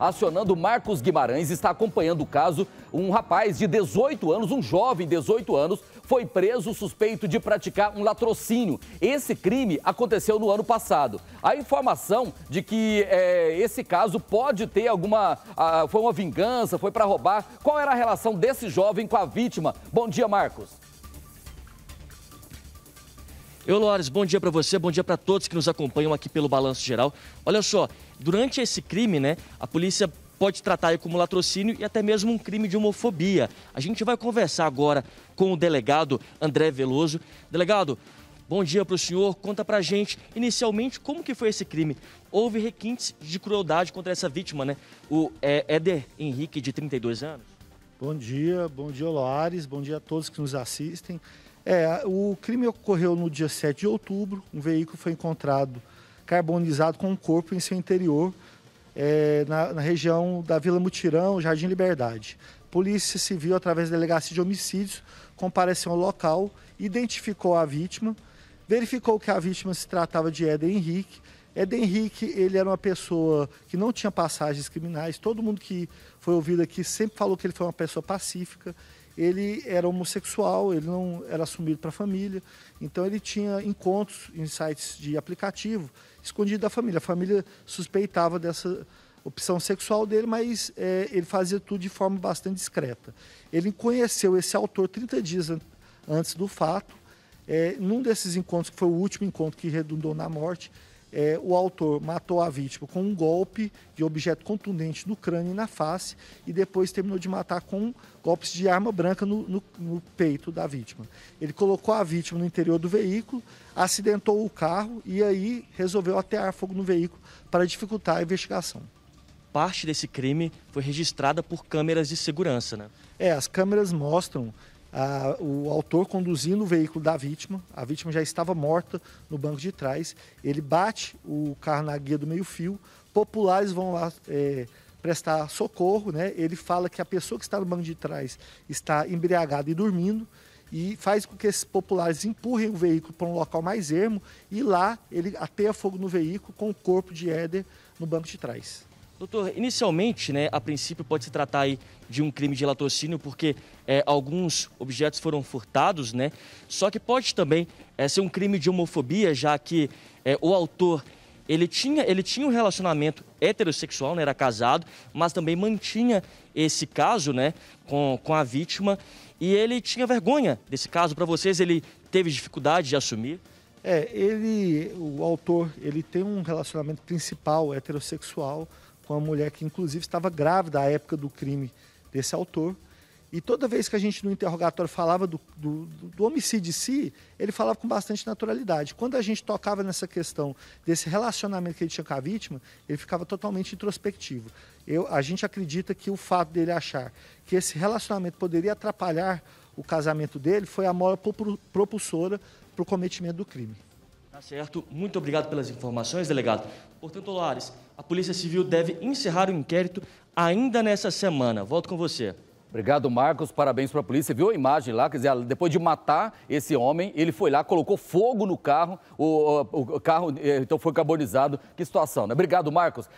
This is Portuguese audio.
acionando Marcos Guimarães, está acompanhando o caso. Um rapaz de 18 anos, um jovem de 18 anos, foi preso suspeito de praticar um latrocínio. Esse crime aconteceu no ano passado. A informação de que é, esse caso pode ter alguma. A, ah, foi uma vingança, foi para roubar. Qual era a relação desse jovem com a vítima? Bom dia, Marcos. Eu, bom dia para você, bom dia para todos que nos acompanham aqui pelo Balanço Geral. Olha só, durante esse crime, né, a polícia pode tratar como latrocínio e até mesmo um crime de homofobia. A gente vai conversar agora com o delegado André Veloso. Delegado, bom dia para o senhor. Conta para a gente, inicialmente, como que foi esse crime? Houve requintes de crueldade contra essa vítima, né? O é, Éder Henrique, de 32 anos. Bom dia, bom dia, Loares, bom dia a todos que nos assistem. É, o crime ocorreu no dia 7 de outubro. Um veículo foi encontrado carbonizado com um corpo em seu interior, é, na, na, região da Vila Mutirão, Jardim Liberdade. Polícia Civil, através da Delegacia de Homicídios, compareceu ao local, identificou a vítima, verificou que a vítima se tratava de Éder Henrique. Éder Henrique, ele era uma pessoa que não tinha passagens criminais, todo mundo que foi ouvido aqui sempre falou que ele foi uma pessoa pacífica, ele era homossexual, ele não era assumido para a família, então ele tinha encontros em sites de aplicativo escondido da família. A família suspeitava dessa opção sexual dele, mas é, ele fazia tudo de forma bastante discreta. Ele conheceu esse autor 30 dias an antes do fato, é, num desses encontros, que foi o último encontro que redundou na morte, é, o autor matou a vítima com um golpe de objeto contundente no crânio e na face e depois terminou de matar com golpes de arma branca no, no, no peito da vítima. Ele colocou a vítima no interior do veículo, acidentou o carro e aí resolveu atear fogo no veículo para dificultar a investigação parte desse crime foi registrada por câmeras de segurança, né? É, as câmeras mostram a, o autor conduzindo o veículo da vítima, a vítima já estava morta no banco de trás, ele bate o carro na guia do meio-fio, populares vão lá é, prestar socorro, né? ele fala que a pessoa que está no banco de trás está embriagada e dormindo, e faz com que esses populares empurrem o veículo para um local mais ermo, e lá ele ateia fogo no veículo com o corpo de Éder no banco de trás. Doutor, inicialmente, né, a princípio pode se tratar aí de um crime de latrocínio, porque é, alguns objetos foram furtados, né? Só que pode também é, ser um crime de homofobia, já que é, o autor ele tinha, ele tinha um relacionamento heterossexual, né, era casado, mas também mantinha esse caso né, com, com a vítima e ele tinha vergonha desse caso. Para vocês, ele teve dificuldade de assumir? É, ele, o autor, ele tem um relacionamento principal heterossexual com uma mulher que, inclusive, estava grávida à época do crime desse autor. E toda vez que a gente no interrogatório falava do, do, do homicídio em si, ele falava com bastante naturalidade. Quando a gente tocava nessa questão desse relacionamento que ele tinha com a vítima, ele ficava totalmente introspectivo. Eu, a gente acredita que o fato dele achar que esse relacionamento poderia atrapalhar o casamento dele foi a mola propulsora para o cometimento do crime. Tá certo. Muito obrigado pelas informações, delegado. Portanto, Loares, a Polícia Civil deve encerrar o inquérito ainda nessa semana. Volto com você. Obrigado, Marcos. Parabéns para a polícia. Viu a imagem lá? Quer dizer, depois de matar esse homem, ele foi lá, colocou fogo no carro, o, o, o carro eh, então foi carbonizado. Que situação, né? Obrigado, Marcos.